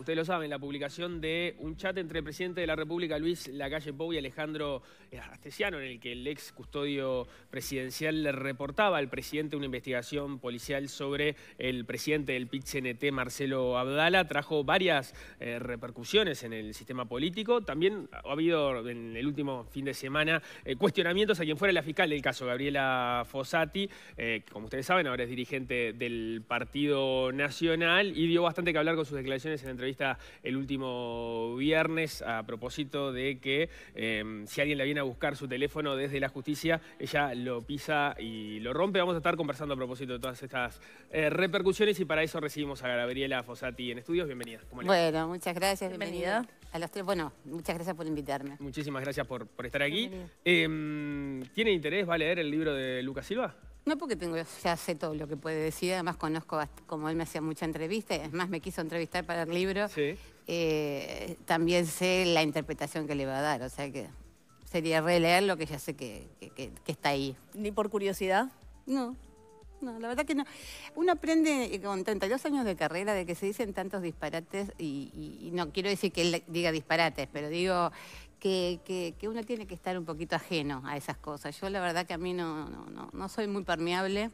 ustedes lo saben, la publicación de un chat entre el presidente de la República, Luis Lacalle Pou, y Alejandro eh, Astesiano, en el que el ex custodio presidencial le reportaba al presidente una investigación policial sobre el presidente del pit -CNT, Marcelo Abdala, trajo varias eh, repercusiones en el sistema político. También ha habido en el último fin de semana eh, cuestionamientos a quien fuera la fiscal del caso, Gabriela Fossati, como ustedes saben, ahora es dirigente del Partido Nacional y dio bastante que hablar con sus declaraciones en entrevista está el último viernes a propósito de que em, si alguien la viene a buscar su teléfono desde la justicia, ella lo pisa y lo rompe. Vamos a estar conversando a propósito de todas estas eh, repercusiones y para eso recibimos a Gabriela Fossati en estudios. Bienvenida. Bueno, muchas gracias. Bienvenida. bueno, muchas gracias por invitarme. Muchísimas gracias por, estar aquí. Em, ¿Tiene interés, va a leer el libro de Lucas Silva? No porque tengo, ya sé todo lo que puede decir, además conozco, como él me hacía mucha entrevista, es más, me quiso entrevistar para el libro, eh, también sé la interpretación que le va a dar, o sea que sería releer lo que ya sé que, está ahí. ¿Ni por curiosidad? No, no, la verdad que no. Uno aprende eh, con 32 años de carrera de que se dicen tantos disparates y, y no quiero decir que él diga disparates, pero digo que, que, uno tiene que estar un poquito ajeno a esas cosas. Yo la verdad que a mí no, no, no, soy muy permeable,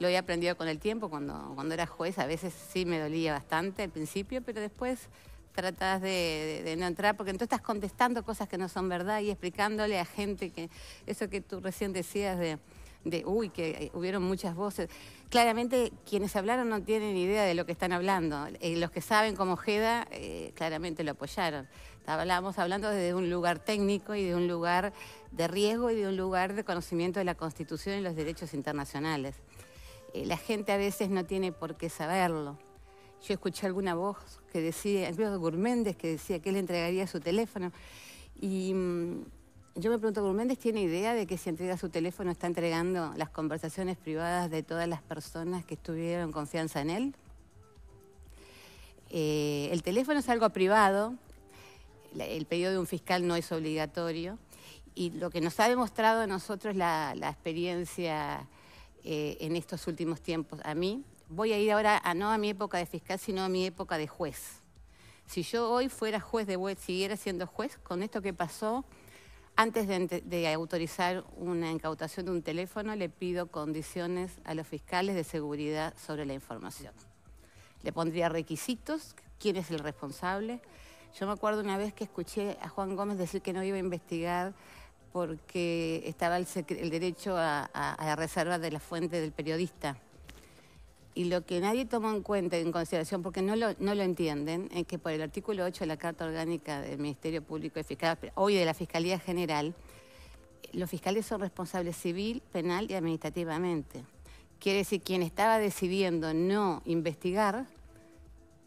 lo he aprendido con el tiempo, cuando, cuando era juez a veces sí me dolía bastante al principio, pero después tratas de, no entrar, porque entonces estás contestando cosas que no son verdad y explicándole a gente que eso que tú recién decías de, de uy, que eh, hubieron muchas voces. Claramente quienes hablaron no tienen idea de lo que están hablando. Eh, los que saben como Jeda, eh, claramente lo apoyaron. Estábamos hablando desde un lugar técnico y de un lugar de riesgo y de un lugar de conocimiento de la Constitución y los derechos internacionales. Eh, la gente a veces no tiene por qué saberlo. Yo escuché alguna voz que decía, incluso Gourméndez, que decía que él entregaría su teléfono. Y mm, yo me pregunto, ¿Gourméndez tiene idea de que si entrega su teléfono está entregando las conversaciones privadas de todas las personas que estuvieron confianza en él? Eh, el teléfono es algo privado, el pedido de un fiscal no es obligatorio. Y lo que nos ha demostrado a nosotros la, la experiencia eh, en estos últimos tiempos, a mí, voy a ir ahora no a mi época de fiscal, sino a mi época de juez. Si yo hoy fuera juez de web, siguiera siendo juez, con esto que pasó, antes de, de, autorizar una incautación de un teléfono, le pido condiciones a los fiscales de seguridad sobre la información. Le pondría requisitos, quién es el responsable, yo me acuerdo una vez que escuché a Juan Gómez decir que no iba a investigar porque estaba el, derecho a, la reserva de la fuente del periodista. Y lo que nadie tomó en cuenta, en consideración, porque no lo, no lo entienden, es que por el artículo 8 de la Carta Orgánica del Ministerio Público de hoy de la Fiscalía General, los fiscales son responsables civil, penal y administrativamente. Quiere decir, quien estaba decidiendo no investigar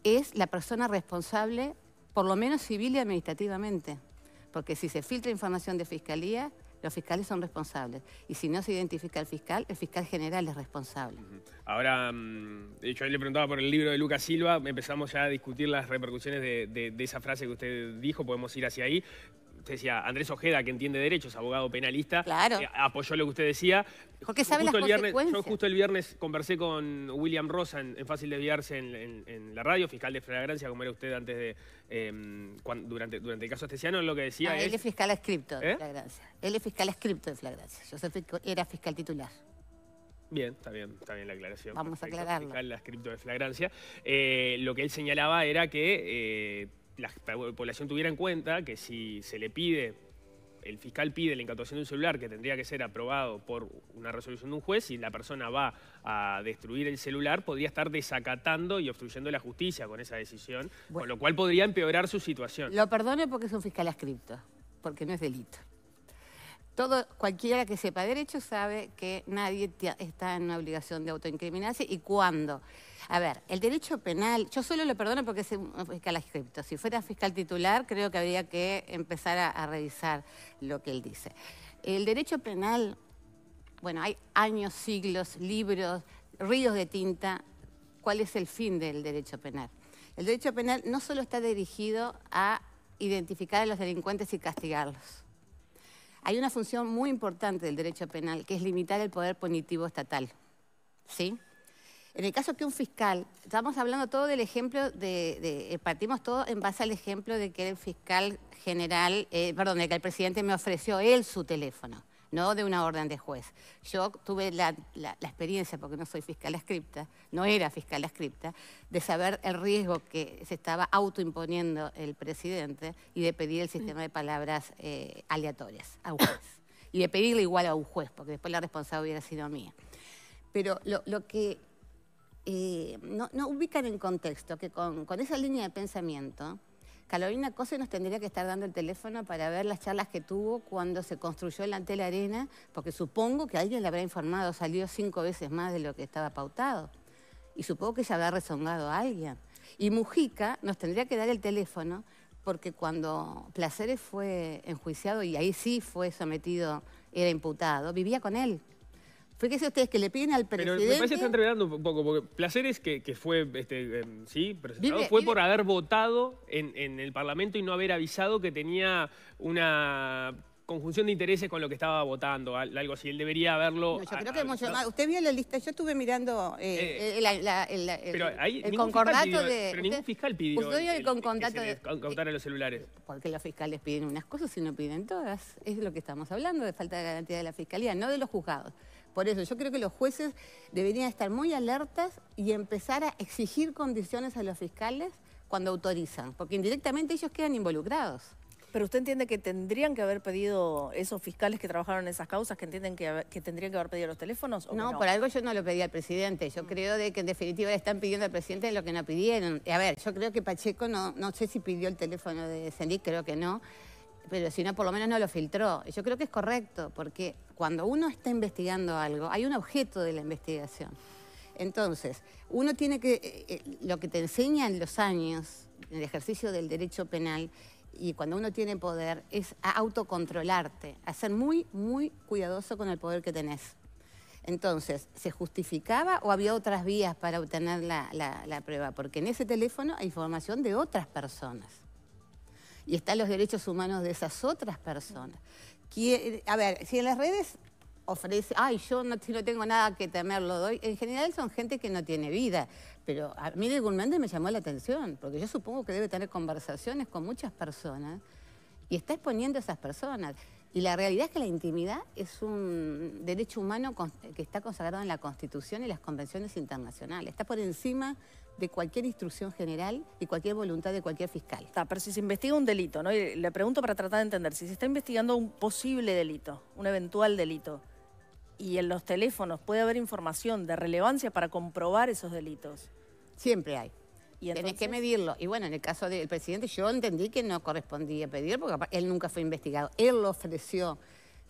es la persona responsable por lo menos civil y administrativamente, porque si se filtra información de fiscalía, los fiscales son responsables. Y si no se identifica el fiscal, el fiscal general es responsable. Ahora, de hecho él le preguntaba por el libro de Lucas Silva, empezamos ya a discutir las repercusiones de esa frase que usted dijo, podemos ir hacia ahí usted decía, Andrés Ojeda, que entiende derechos, abogado penalista, claro. Eh, apoyó lo que usted decía. Porque sabe justo las el viernes, Yo justo el viernes conversé con William Rosa en, Fácil de Viarse en, la radio, fiscal de flagrancia, como era usted antes de, em, durante, durante el caso Estesiano, lo que decía ah, Él es fiscal escripto de ¿Eh? flagrancia. Él es fiscal escripto de flagrancia. Yo era fiscal titular. Bien, está bien, está bien la aclaración. Vamos a aclararlo. Fiscal, la de flagrancia. Eh, lo que él señalaba era que la población tuviera en cuenta que si se le pide, el fiscal pide la incautación de un celular que tendría que ser aprobado por una resolución de un juez, y la persona va a destruir el celular, podría estar desacatando y obstruyendo la justicia con esa decisión, con lo cual podría empeorar su situación. Lo perdone porque es un fiscal ascripto, porque no es delito todo, cualquiera que sepa derecho sabe que nadie está en una obligación de autoincriminarse y cuándo. A ver, el derecho penal, yo solo lo perdono porque es un fiscal escrito. Si fuera fiscal titular, creo que habría que empezar a, a revisar lo que él dice. El derecho penal, bueno, hay años, siglos, libros, ríos de tinta. ¿Cuál es el fin del derecho penal? El derecho penal no solo está dirigido a identificar a los delincuentes y castigarlos hay una función muy importante del derecho penal, que es limitar el poder punitivo estatal. ¿Sí? En el caso que un fiscal, estamos hablando todo del ejemplo de, eh, partimos todo en base al ejemplo de que el fiscal general, eh, perdón, de que el presidente me ofreció él su teléfono no de una orden de juez. Yo tuve la, experiencia, porque no soy fiscal escrita, no era fiscal escrita, de saber el riesgo que se estaba autoimponiendo el presidente y de pedir el sistema de palabras eh, aleatorias a un juez. Y de pedirle igual a un juez, porque después la responsabilidad hubiera sido mía. Pero lo, que eh, no, ubican en contexto, que con esa línea de pensamiento Carolina Cose nos tendría que estar dando el teléfono para ver las charlas que tuvo cuando se construyó el Antel Arena, porque supongo que alguien le habrá informado, salió cinco veces más de lo que estaba pautado. Y supongo que se habrá rezongado a alguien. Y Mujica nos tendría que dar el teléfono, porque cuando Placeres fue enjuiciado, y ahí sí fue sometido, era imputado, vivía con él. Fíjense ustedes que le piden al presidente... Pero me parece que está entrevedando un poco, porque Placeres, que, que fue, este, em, sí, presentado, fue por haber votado en, el Parlamento y no haber avisado que tenía una conjunción de intereses con lo que estaba votando, algo así. Él debería haberlo... yo creo que hemos llamado... Usted vio la lista, yo estuve mirando el, concordato de... Pero ningún fiscal pidió el, concordato de... los celulares. Porque los fiscales piden unas cosas y no piden todas. Es lo que estamos hablando, de falta de garantía de la fiscalía, no de los juzgados. Por eso yo creo que los jueces deberían estar muy alertas y empezar a exigir condiciones a los fiscales cuando autorizan, porque indirectamente ellos quedan involucrados. Pero usted entiende que tendrían que haber pedido esos fiscales que trabajaron en esas causas, que entienden que, tendrían que haber pedido los teléfonos. ¿o no, por algo yo no lo pedí al presidente. Yo creo de que en definitiva le están pidiendo al presidente lo que no pidieron. A ver, yo creo que Pacheco no, no sé si pidió el teléfono de Sendic, creo que no pero si no, por lo menos no lo filtró. Yo creo que es correcto, porque cuando uno está investigando algo, hay un objeto de la investigación. Entonces, uno tiene que, eh, eh, lo que te enseñan los años, en el ejercicio del derecho penal, y cuando uno tiene poder, es a autocontrolarte, a ser muy, muy cuidadoso con el poder que tenés. Entonces, ¿se justificaba o había otras vías para obtener la, la prueba? Porque en ese teléfono hay información de otras personas y están los derechos humanos de esas otras personas. A ver, si en las redes ofrece, ay, yo no, si no tengo nada que temer, lo doy. En general son gente que no tiene vida, pero a mí de momento me llamó la atención, porque yo supongo que debe tener conversaciones con muchas personas y está exponiendo a esas personas. Y la realidad es que la intimidad es un derecho humano que está consagrado en la Constitución y las convenciones internacionales. Está por encima de cualquier instrucción general y cualquier voluntad de cualquier fiscal. Está, pero si se investiga un delito, ¿no? le pregunto para tratar de entender, si se está investigando un posible delito, un eventual delito, y en los teléfonos puede haber información de relevancia para comprobar esos delitos. Siempre hay. ¿Y que medirlo. Y bueno, en el caso del presidente, yo entendí que no correspondía pedir porque él nunca fue investigado. Él lo ofreció.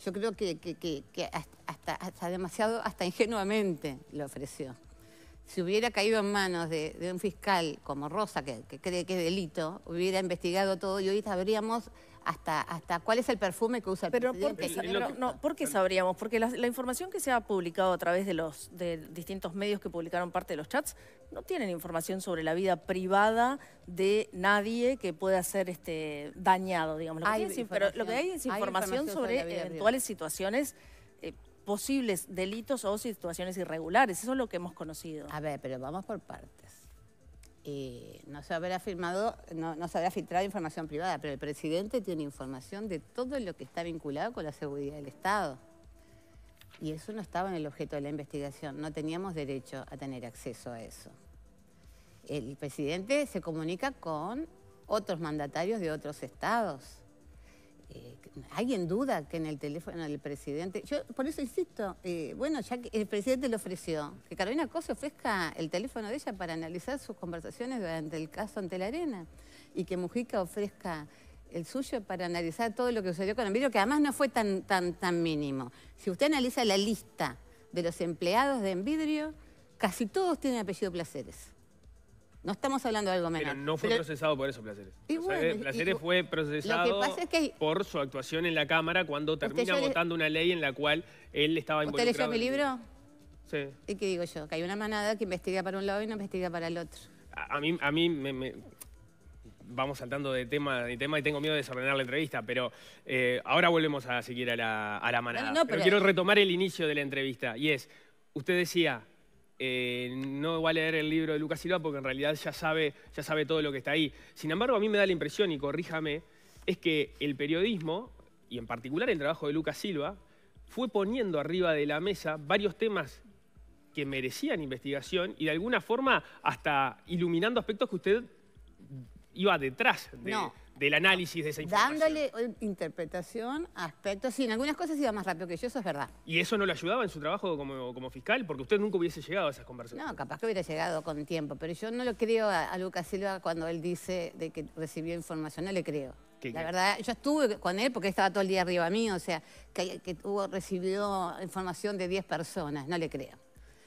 Yo creo que, hasta demasiado, hasta ingenuamente lo ofreció si hubiera caído en manos de, un fiscal como Rosa, que, cree que es delito, hubiera investigado todo y hoy sabríamos hasta, hasta cuál es el perfume que usa el Pero ¿por qué, no, ¿por sabríamos? Porque la, información que se ha publicado a través de los de distintos medios que publicaron parte de los chats no tienen información sobre la vida privada de nadie que pueda ser este, dañado, digamos. Lo que hay, pero lo que hay es información, sobre, eventuales situaciones posibles delitos o situaciones irregulares. Eso es lo que hemos conocido. A ver, pero vamos por partes. no, se habrá firmado, no, no se habrá filtrado información privada, pero el presidente tiene información de todo lo que está vinculado con la seguridad del Estado. Y eso no estaba en el objeto de la investigación. No teníamos derecho a tener acceso a eso. El presidente se comunica con otros mandatarios de otros estados alguien duda que en el teléfono del presidente... Yo por eso insisto, eh, bueno, ya que el presidente le ofreció que Carolina Cosa ofrezca el teléfono de ella para analizar sus conversaciones durante el caso ante la arena y que Mujica ofrezca el suyo para analizar todo lo que sucedió con Envidrio, que además no fue tan, tan, tan mínimo. Si usted analiza la lista de los empleados de Envidrio, casi todos tienen apellido Placeres. No estamos hablando de algo menor. Pero no fue procesado por eso, Placeres. Placeres fue procesado por su actuación en la Cámara cuando termina votando una ley en la cual él estaba involucrado. ¿Usted leyó mi libro? Sí. ¿Y qué digo yo? Que hay una manada que investiga para un lado y no investiga para el otro. A, mí, a mí me, vamos saltando de tema, de tema y tengo miedo de desordenar la entrevista, pero eh, ahora volvemos a seguir a la, manada. pero, quiero retomar el inicio de la entrevista y es, usted decía, eh, no va a leer el libro de Lucas Silva porque en realidad ya sabe, ya sabe todo lo que está ahí. Sin embargo, a mí me da la impresión, y corríjame, es que el periodismo, y en particular el trabajo de Lucas Silva, fue poniendo arriba de la mesa varios temas que merecían investigación y de alguna forma hasta iluminando aspectos que usted iba detrás de, del análisis de esa información. Dándole eh, interpretación aspectos. Sí, en algunas cosas iba más rápido que yo, eso es verdad. ¿Y eso no le ayudaba en su trabajo como, como fiscal? Porque usted nunca hubiese llegado a esas conversaciones. No, capaz que hubiera llegado con tiempo, pero yo no lo creo a, Lucas Silva cuando él dice de que recibió información, no le creo. la verdad, yo estuve con él porque estaba todo el día arriba mío, o sea, que, recibió información de 10 personas, no le creo.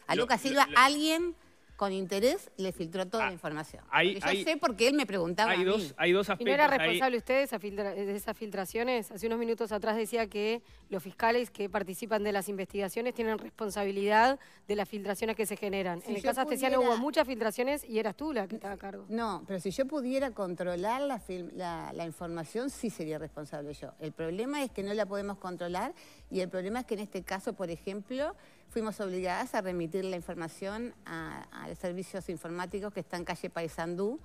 A Lucas Silva alguien con interés le filtró toda ah, la información. Ya yo por sé porque él me preguntaba. Hay, a mí. Dos, hay dos ¿Y no era responsable usted de, esas filtraciones? Hace unos minutos atrás decía que los fiscales que participan de las investigaciones tienen responsabilidad de las filtraciones que se generan. en el caso Astesiano hubo muchas filtraciones y eras tú la que estaba a cargo. No, pero si yo pudiera controlar la, la información, sí sería responsable yo. El problema es que no la podemos controlar y el problema es que en este caso, por ejemplo, fuimos obligadas a remitir la información a, los servicios informáticos que están en calle Paysandú,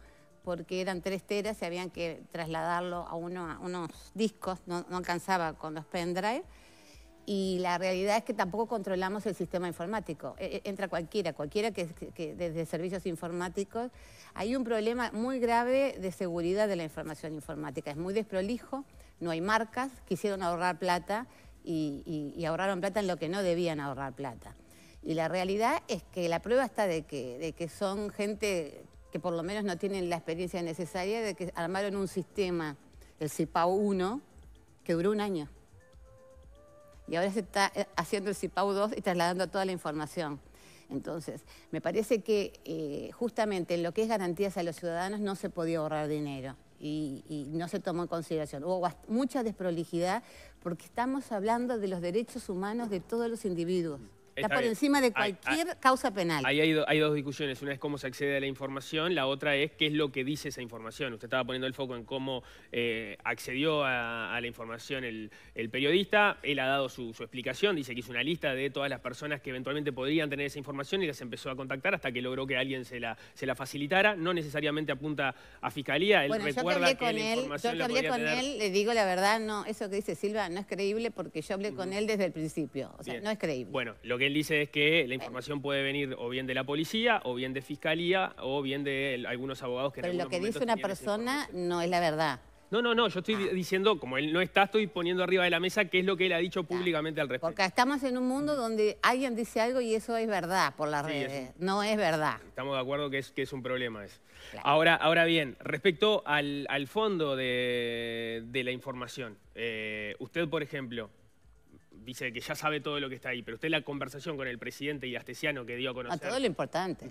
porque eran tres teras y habían que trasladarlo a, unos discos, no, alcanzaba con los pendrive. Y la realidad es que tampoco controlamos el sistema informático. E, e, entra cualquiera, cualquiera que, desde servicios informáticos. Hay un problema muy grave de seguridad de la información informática. Es muy desprolijo, no hay marcas, quisieron ahorrar plata y, ahorraron plata en lo que no debían ahorrar plata. Y la realidad es que la prueba está de que, de que son gente que por lo menos no tienen la experiencia necesaria de que armaron un sistema, el CIPAU 1, que duró un año. Y ahora se está eh, haciendo el CIPAU 2 y trasladando toda la información. Entonces, me parece que eh, justamente en lo que es garantías a los ciudadanos no se podía ahorrar dinero y, no se tomó en consideración. Hubo mucha desprolijidad porque estamos hablando de los derechos humanos de todos los individuos. Está, por encima de cualquier causa penal. hay, dos discusiones. Una es cómo se accede a la información, la otra es qué es lo que dice esa información. Usted estaba poniendo el foco en cómo eh, accedió a, la información el, periodista. Él ha dado su, explicación, dice que hizo una lista de todas las personas que eventualmente podrían tener esa información y las empezó a contactar hasta que logró que alguien se la, facilitara. No necesariamente apunta a fiscalía. Él recuerda que, hablé con él, yo hablé con él, le digo la verdad, no, eso que dice Silva no es creíble porque yo hablé con él desde el principio. O sea, no es creíble. Bueno, lo que él dice es que la información puede venir o bien de la policía, o bien de fiscalía, o bien de algunos abogados que... Pero lo que dice una persona no es la verdad. No, no, no, yo estoy diciendo, como él no está, estoy poniendo arriba de la mesa qué es lo que él ha dicho públicamente al respecto. Porque estamos en un mundo donde alguien dice algo y eso es verdad por las redes, no es verdad. Estamos de acuerdo que es, que es un problema eso. Ahora, ahora bien, respecto al, fondo de, la información, eh, usted, por ejemplo, dice que ya sabe todo lo que está ahí, pero usted la conversación con el presidente y astesiano que dio a conocer... A todo lo importante.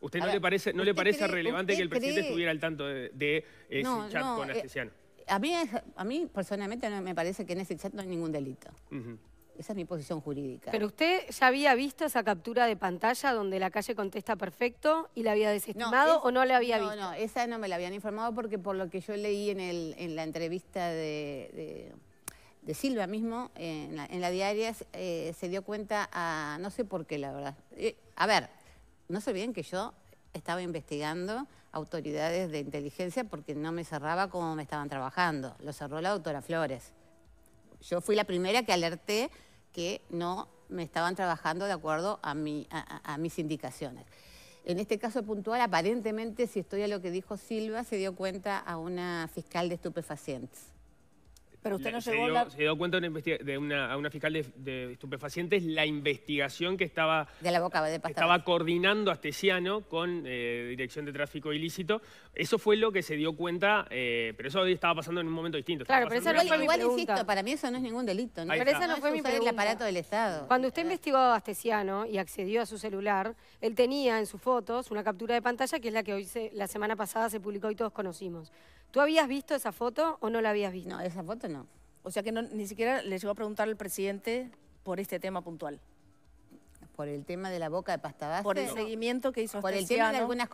¿Usted no, le parece, no le parece relevante que el presidente estuviera al tanto de, eh, ese chat con eh, astesiano? a, mí a mí personalmente me parece que en ese chat no hay ningún delito. Esa es mi posición jurídica. Pero usted ya había visto esa captura de pantalla donde la calle contesta perfecto y la había desestimado o no la había visto. No, no, esa no me la habían informado porque por lo que yo leí en, el, en la entrevista de de Silva mismo en, la, diaria eh, se dio cuenta a, no sé por qué la verdad. Eh, a ver, no se olviden que yo estaba investigando autoridades de inteligencia porque no me cerraba como me estaban trabajando. Lo cerró la doctora Flores. Yo fui la primera que alerté que no me estaban trabajando de acuerdo a, a, a mis indicaciones. En este caso puntual, aparentemente, si estoy a lo que dijo Silva, se dio cuenta a una fiscal de estupefacientes. Pero usted no llegó a... Se dio cuenta de una, a una fiscal de, estupefacientes la investigación que estaba... De la boca de Estaba coordinando Astesiano con eh, Dirección de Tráfico Ilícito. Eso fue lo que se dio cuenta, eh, pero eso estaba pasando en un momento distinto. Claro, pero eso no fue igual, insisto, para mí eso no es ningún delito. ¿no? Pero eso no, ah, fue mi el aparato del Estado. Cuando usted investigó a Astesiano y accedió a su celular, él tenía en sus fotos una captura de pantalla que es la que hoy la semana pasada se publicó y todos conocimos. ¿Tú habías visto esa foto o no la habías visto? No, esa foto no. O sea que ni siquiera le llegó a preguntar al presidente por este tema puntual. Por el tema de la boca de pasta Por el seguimiento que hizo Por el tema de algunas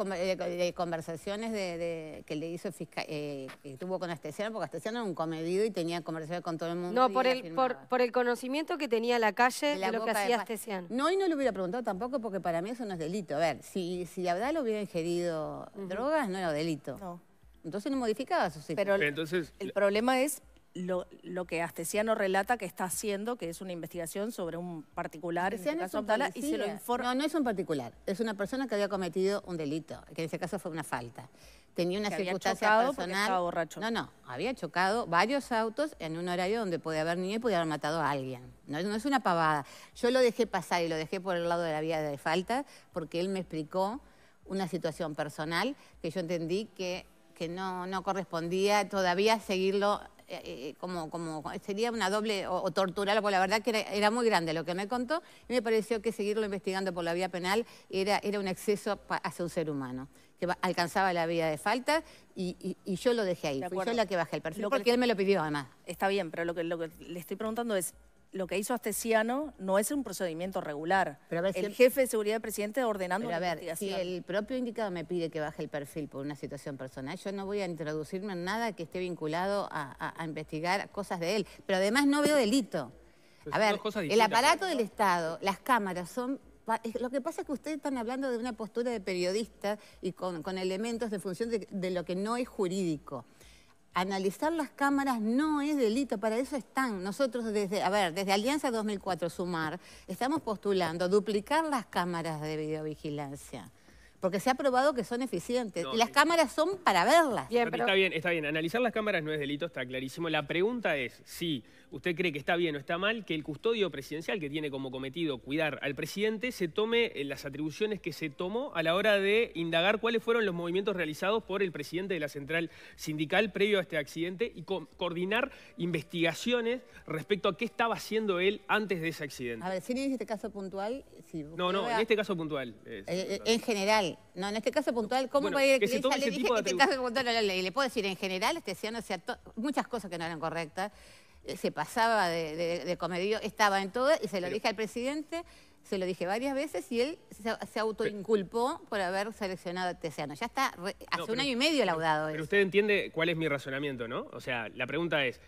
conversaciones de, que le hizo fiscal, eh, que tuvo con Astesiano, porque Astesiano era un comedido y tenía conversaciones con todo el mundo. No, por el, por, el conocimiento que tenía la calle de, lo que hacía Astesiano. No, y no le hubiera preguntado tampoco, porque para mí eso no es delito. A ver, si, si la lo hubiera ingerido drogas, no era delito. No. Entonces no modificaba su Pero Entonces, el problema es lo, que Astesiano relata que está haciendo, que es una investigación sobre un particular, en este y se lo No, no es un particular, es una persona que había cometido un delito, que en ese caso fue una falta. Tenía una que circunstancia personal. No, no, había chocado varios autos en un horario donde podía haber niño y podía haber matado a alguien. No, no es una pavada. Yo lo dejé pasar y lo dejé por el lado de la vía de falta porque él me explicó una situación personal que yo entendí que que no, correspondía todavía seguirlo eh, eh, como, como sería una doble o, torturarlo, porque la verdad que era, muy grande lo que me contó y me pareció que seguirlo investigando por la vía penal era, era un exceso hacia un ser humano, que alcanzaba la vía de falta y, yo lo dejé ahí, fui yo la que bajé el perfil, porque él me lo pidió además. Está bien, pero lo que, lo que le estoy preguntando es, lo que hizo Astesiano no es un procedimiento regular. el jefe de seguridad del presidente ordenando Pero a ver, Si el propio indicado me pide que baje el perfil por una situación personal, yo no voy a introducirme en nada que esté vinculado a, investigar cosas de él. Pero además no veo delito. a ver, el aparato del Estado, las cámaras son lo que pasa es que ustedes están hablando de una postura de periodista y con, elementos de función de, lo que no es jurídico analizar las cámaras no es delito, para eso están. Nosotros desde, a ver, desde Alianza 2004 Sumar, estamos postulando duplicar las cámaras de videovigilancia porque se ha probado que son eficientes. y las cámaras son para verlas. Está bien, está bien. Analizar las cámaras no es delito, está clarísimo. La pregunta es si usted cree que está bien o está mal que el custodio presidencial, que tiene como cometido cuidar al presidente, se tome eh, las atribuciones que se tomó a la hora de indagar cuáles fueron los movimientos realizados por el presidente de la central sindical previo a este accidente y coordinar investigaciones respecto a qué estaba haciendo él antes de ese accidente. A ver, si en este caso puntual... no, no, en este caso puntual. en general. No, en este caso puntual, ¿cómo bueno, puede que le dije, que este caso puntual la ley? Le puedo decir, en general, este hacía muchas cosas que no eran correctas, eh, se pasaba de, comedio, estaba en todo, y se lo dije al presidente, se lo dije varias veces y él se, autoinculpó por haber seleccionado a Teseano. Este ya está, hace un año y medio laudado. pero usted entiende cuál es mi razonamiento, ¿no? O sea, la pregunta es,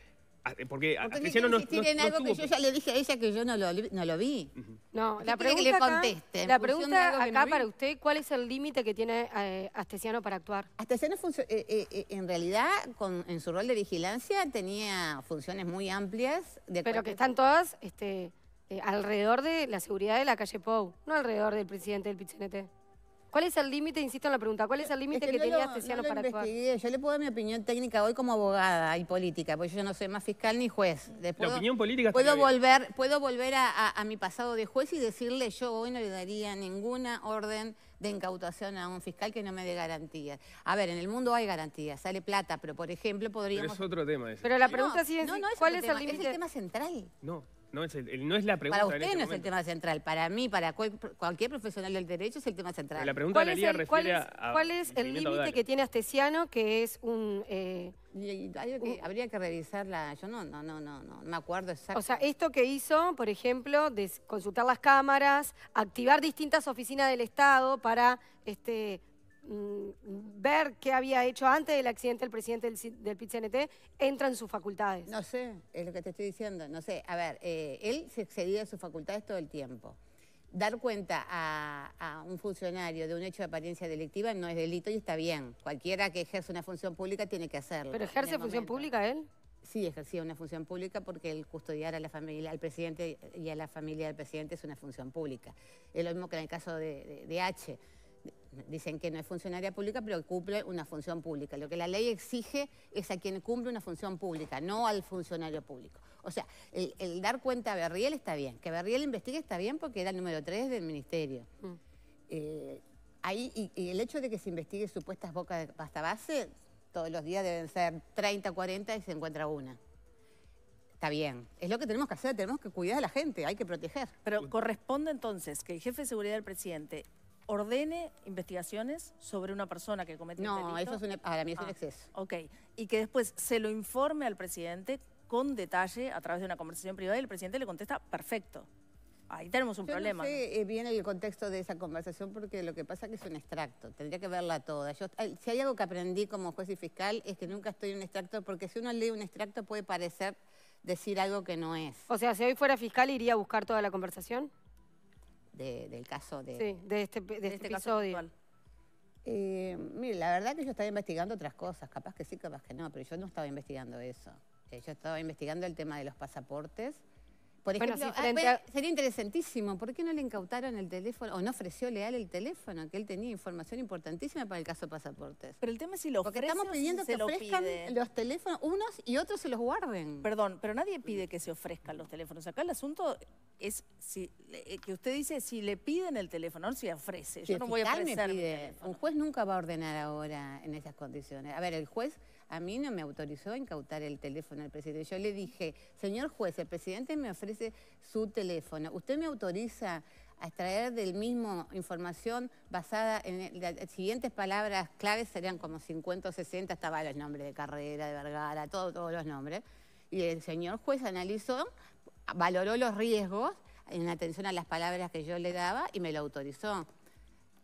Ah, eh, porque no, no, algo que yo ya le dije a ella que yo no lo, vi. No, la pregunta le conteste. la pregunta acá para usted, ¿cuál es el límite que tiene Asteciano eh, Astesiano para actuar? Astesiano eh, en realidad con, en su rol de vigilancia tenía funciones muy amplias. De Pero que están todas este, alrededor de la seguridad de la calle Pou, no alrededor del presidente del Pichinete ¿Cuál es el límite, insisto en la pregunta, cuál es el eh, límite que, tenía este para investigué. Yo le puedo dar mi opinión técnica hoy como abogada y política, porque yo no soy más fiscal ni juez. la opinión política Puedo volver, puedo volver a, mi pasado de juez y decirle yo hoy no le daría ninguna orden de incautación a un fiscal que no me dé garantías. A ver, en el mundo hay garantías, sale plata, pero por ejemplo podríamos... Pero es otro tema ese. Pero la pregunta sí es, ¿cuál es, el límite? Es el tema central. No, no es, el, no es la pregunta. Para usted este no es el tema central. Para mí, para cualquier profesional del derecho es el tema central. la pregunta ¿Cuál, es el, ¿cuál es el límite que tiene Astesiano, que es un... Eh, habría que revisarla. Yo no, no, no, no, no, me acuerdo exactamente. O sea, esto que hizo, por ejemplo, de consultar las cámaras, activar distintas oficinas del Estado para este, Mm, ver qué había hecho antes del accidente el presidente del, del entra en sus facultades. No sé, es lo que te estoy diciendo, no sé. A ver, eh, él se excedía de sus facultades todo el tiempo. Dar cuenta a, un funcionario de un hecho de apariencia delictiva no es delito y está bien. Cualquiera que ejerce una función pública tiene que hacerlo. ¿Pero ejerce función pública él? sí ejercía una función pública porque el custodiar a la familia, al presidente y a la familia del presidente es una función pública. Es lo mismo que en el caso de H dicen que no es funcionaria pública, pero cumple una función pública. Lo que la ley exige es a quien cumple una función pública, no al funcionario público. O sea, el, dar cuenta a Berriel está bien, que Berriel investigue está bien porque era el número 3 del ministerio. Mm. Eh, ahí, y, el hecho de que se investigue supuestas bocas de pasta base, todos los días deben ser 30, 40 y se encuentra una. Está bien, es lo que tenemos que hacer, tenemos que cuidar a la gente, hay que proteger. Pero corresponde entonces que el jefe de seguridad del presidente ordene investigaciones sobre una persona que comete un este delito. No, eso es un, para mí es un ah, exceso. Ok, y que después se lo informe al presidente con detalle a través de una conversación privada y el presidente le contesta, perfecto. Ahí tenemos un problema. No sé eh, bien el contexto de esa conversación porque lo que pasa es que es un extracto, tendría que verla toda. si hay algo que aprendí como juez y fiscal es que nunca estoy en un extracto porque si uno lee un extracto puede parecer decir algo que no es. O sea, si hoy fuera fiscal iría a buscar toda la conversación del caso de, sí, de este, de este, este episodio. Caso eh, mire, la verdad que yo estaba investigando otras cosas, capaz que sí, capaz que no, pero yo no estaba investigando eso. Eh, yo estaba investigando el tema de los pasaportes por ejemplo, ah, sería interesantísimo, ¿por qué no le incautaron el teléfono o no ofreció Leal el teléfono? Que él tenía información importantísima para el caso pasaportes. Pero el tema es si lo Porque estamos pidiendo que ofrezcan los teléfonos unos y otros se los guarden. Perdón, pero nadie pide que se ofrezcan los teléfonos. Acá el asunto es si eh, que usted dice si le piden el teléfono, no si ofrece. Yo no voy a ofrecer. Un juez nunca va a ordenar ahora en esas condiciones. A ver, el juez a mí no me autorizó a incautar el teléfono al presidente. Yo le dije, señor juez, el presidente me ofrece su teléfono. ¿Usted me autoriza a extraer del mismo información basada en las siguientes palabras claves, serían como 50 o 60, estaban los nombres de Carrera, de Vergara, todos los nombres. Y el señor juez analizó, valoró los riesgos en atención a las palabras que yo le daba y me lo autorizó.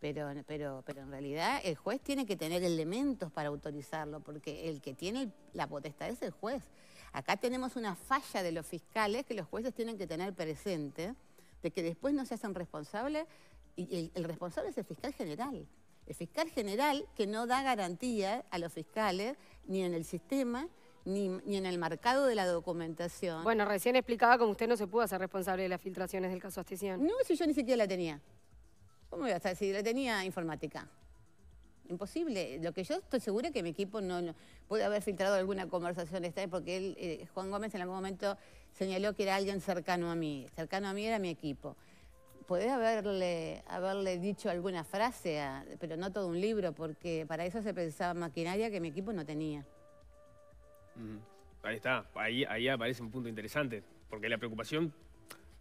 Pero, pero, pero en realidad el juez tiene que tener elementos para autorizarlo, porque el que tiene la potestad es el juez. Acá tenemos una falla de los fiscales que los jueces tienen que tener presente, de que después no se hacen responsables, y el, responsable es el fiscal general. El fiscal general que no da garantía a los fiscales, ni en el sistema, ni, en el marcado de la documentación. Bueno, recién explicaba cómo usted no se pudo hacer responsable de las filtraciones del caso Astesian. No, eso yo ni siquiera la tenía. ¿Cómo iba a si Le tenía informática. Imposible. Lo que yo estoy segura es que mi equipo no, no puede haber filtrado alguna conversación esta vez porque eh, Juan Gómez en algún momento señaló que era alguien cercano a mí. Cercano a mí era mi equipo. Puede haberle, haberle dicho alguna frase, pero no todo un libro, porque para eso se pensaba maquinaria que mi equipo no tenía. ahí está, ahí, ahí aparece un punto interesante, porque la preocupación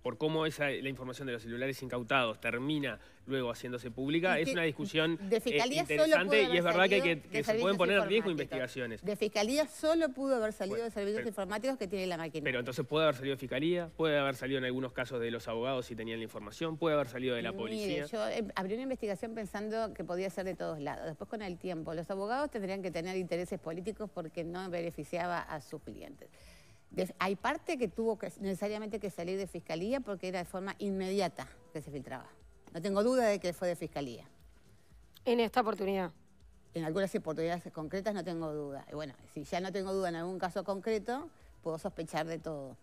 por cómo esa, la información de los celulares incautados termina luego haciéndose pública, es una discusión eh, interesante y es verdad que, se pueden poner en riesgo investigaciones. De Fiscalía solo pudo haber salido de servicios informáticos que tiene la máquina. Pero entonces puede haber salido de Fiscalía, puede haber salido en algunos casos de los abogados si tenían la información, puede haber salido de la policía. Mire, yo eh, una investigación pensando que podía ser de todos lados. Después con el tiempo, los abogados tendrían que tener intereses políticos porque no beneficiaba a sus clientes hay parte que tuvo necesariamente que salir de fiscalía porque era de forma inmediata que se filtraba. No tengo duda de que fue de fiscalía. En esta oportunidad. En algunas oportunidades concretas no tengo duda. bueno, si ya no tengo duda en algún caso concreto, puedo sospechar de todo.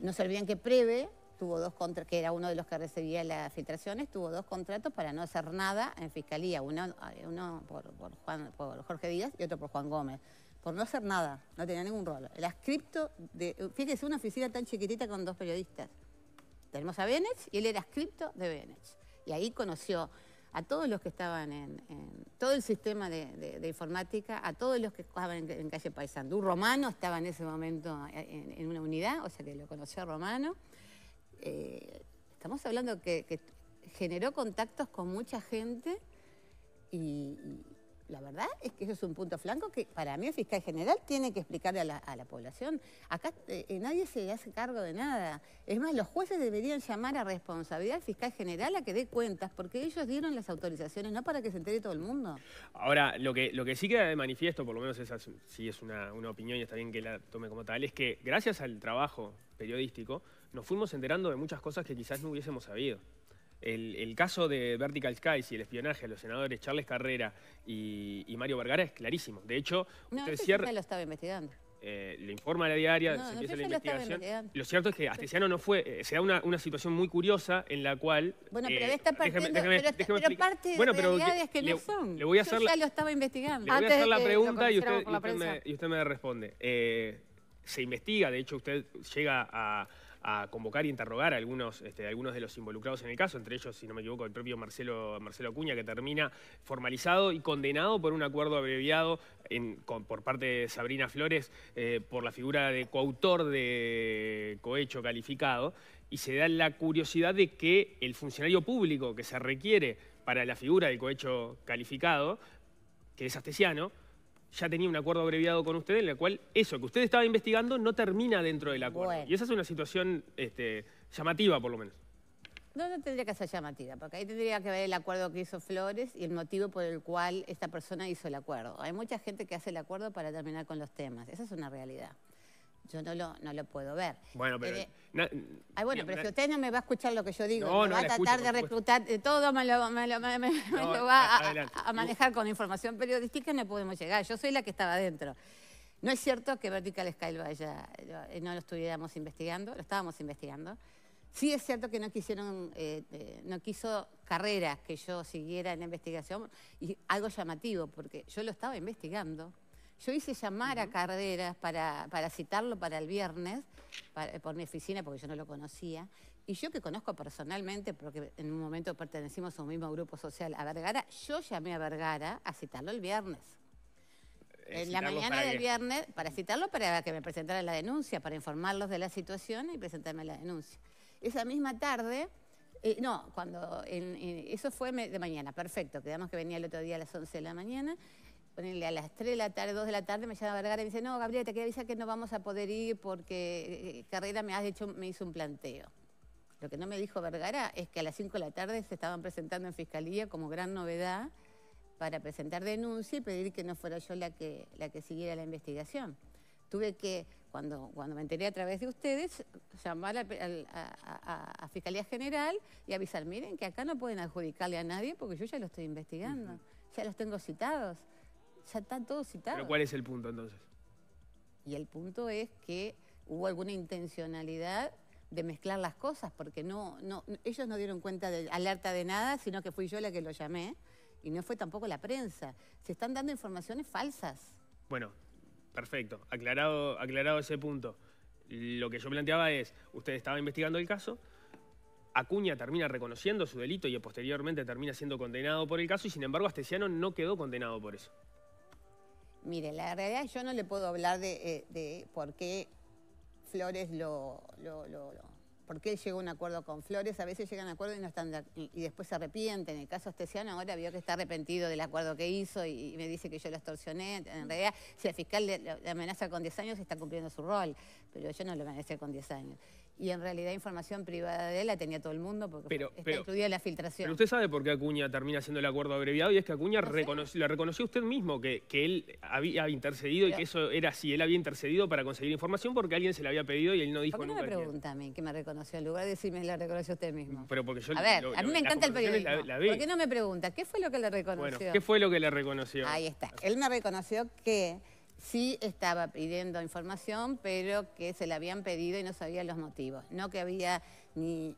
No se olviden que Preve tuvo dos contratos, que era uno de los que recibía las filtraciones, tuvo dos contratos para no hacer nada en fiscalía, uno, eh, por Jorge Díaz y otro por Juan Gómez por no hacer nada, no tenía ningún rol. Era ascripto, de, fíjese, una oficina tan chiquitita con dos periodistas. Tenemos a Benech y él era ascripto de Benech. Y ahí conoció a todos los que estaban en, todo el sistema de, informática, a todos los que estaban en, calle calle Paisandú. Romano estaba en ese momento eh, en, una unidad, o sea que lo conoció Romano. Eh, estamos hablando que generó contactos con mucha gente y, la verdad es que eso es un punto flanco que para mí el fiscal general tiene que explicarle a la, población. Acá eh, nadie se hace cargo de nada. Es más, los jueces deberían llamar a responsabilidad al fiscal general a que dé cuentas, porque ellos dieron las autorizaciones, no para que se entere todo el mundo. Ahora, lo que, lo que sí queda de manifiesto, por lo menos esa sí es una, una opinión y está bien que la tome como tal, es que gracias al trabajo periodístico nos fuimos enterando de muchas cosas que quizás no hubiésemos sabido. El, caso de Vertical Sky y el espionaje a los senadores Charles Carrera y, Mario Vergara es clarísimo. De hecho, no, usted lo estaba investigando. Eh, le informa a la diaria, se empieza la investigación. Lo, cierto es que Astesiano no fue, eh, se da una, situación muy curiosa en la cual... Bueno, pero eh, de esta parte, déjeme, déjeme, pero, este, parte de bueno, pero que, no son. Le voy ya lo estaba investigando. Le voy a hacer la pregunta y usted, me, responde. se investiga, de hecho usted llega a, a convocar y interrogar este, a algunos, de los involucrados en el caso, entre ellos, si no me equivoco, el propio Marcelo, Acuña, que termina formalizado y condenado por un acuerdo abreviado por parte de Sabrina Flores eh, por la figura de coautor de cohecho calificado y se da la curiosidad de que el funcionario público que se requiere para la figura del cohecho calificado, que es astesiano, ya tenía un acuerdo abreviado con usted en el cual eso que usted estaba investigando no termina dentro del acuerdo. Y esa es una situación este, llamativa, por lo menos. No, tendría que ser llamativa, porque ahí tendría que ver el acuerdo que hizo Flores y el motivo por el cual esta persona hizo el acuerdo. Hay mucha gente que hace el acuerdo para terminar con los temas. Esa es una realidad yo no lo, no lo puedo ver. Bueno, pero... Eh, ay, bueno, pero si usted no me va a escuchar lo que yo digo, va a tratar de reclutar, de eh, todo me lo, va a, manejar con información periodística, no podemos llegar. Yo soy la que estaba adentro. No es cierto que Vertical Sky lo eh, no lo estuviéramos investigando, lo estábamos investigando. Sí es cierto que no quisieron, no quiso carreras que yo siguiera en investigación y algo llamativo, porque yo lo estaba investigando yo hice llamar a Carreras para, para citarlo para el viernes, eh, por mi oficina, porque yo no lo conocía. Y yo que conozco personalmente, porque en un momento pertenecimos a un mismo grupo social, a Vergara, yo llamé a Vergara a citarlo el viernes. Eh, en la mañana del viernes, para citarlo para que me presentara la denuncia, para informarlos de la situación y presentarme la denuncia. Esa misma tarde, eh, no, cuando eso fue de mañana, perfecto, quedamos que venía el otro día a las 11 de la mañana Ponerle a las 3 de la tarde, 2 de la tarde, me llama Vergara y dice, no, Gabriela, te quería avisar que no vamos a poder ir porque eh, Carrera me, has hecho, me hizo un planteo. Lo que no me dijo Vergara es que a las 5 de la tarde se estaban presentando en Fiscalía como gran novedad para presentar denuncia y pedir que no fuera yo la que, la que siguiera la investigación. Tuve que, cuando, cuando me enteré a través de ustedes, llamar a, Fiscalía General y avisar, miren que acá no pueden adjudicarle a nadie porque yo ya lo estoy investigando, ya los tengo citados. Ya está todo citado. Pero ¿cuál es el punto entonces? Y el punto es que hubo alguna intencionalidad de mezclar las cosas, porque no, ellos no dieron cuenta de alerta de nada, sino que fui yo la que lo llamé, y no fue tampoco la prensa. Se están dando informaciones falsas. Bueno, perfecto. Aclarado, aclarado ese punto. Lo que yo planteaba es, usted estaba investigando el caso, Acuña termina reconociendo su delito y posteriormente termina siendo condenado por el caso, y sin embargo Astesiano no quedó condenado por eso. Mire, la realidad yo no le puedo hablar de, eh, por qué Flores lo, por qué llegó a un acuerdo con Flores, a veces llegan a acuerdo y no están y después se arrepienten. En el caso Esteciano, ahora vio que está arrepentido del acuerdo que hizo y, me dice que yo lo extorsioné. En realidad, si el fiscal le, amenaza con 10 años, está cumpliendo su rol, pero yo no lo amenacé con 10 años y en realidad información privada de él la tenía todo el mundo porque pero, está incluida la filtración. Pero usted sabe por qué Acuña termina haciendo el acuerdo abreviado y es que Acuña la reconoció usted mismo que, él había intercedido y que eso era así, él había intercedido para conseguir información porque alguien se la había pedido y él no dijo ¿por qué No me pregunta a mí que me reconoció en lugar de decirme la reconoció usted mismo? Pero porque A ver, a mí me encanta el periodismo. ¿Por qué no me pregunta qué fue lo que le reconoció? ¿qué fue lo que le reconoció? Ahí está. Él me reconoció que sí estaba pidiendo información, pero que se la habían pedido y no sabía los motivos. No que había ni,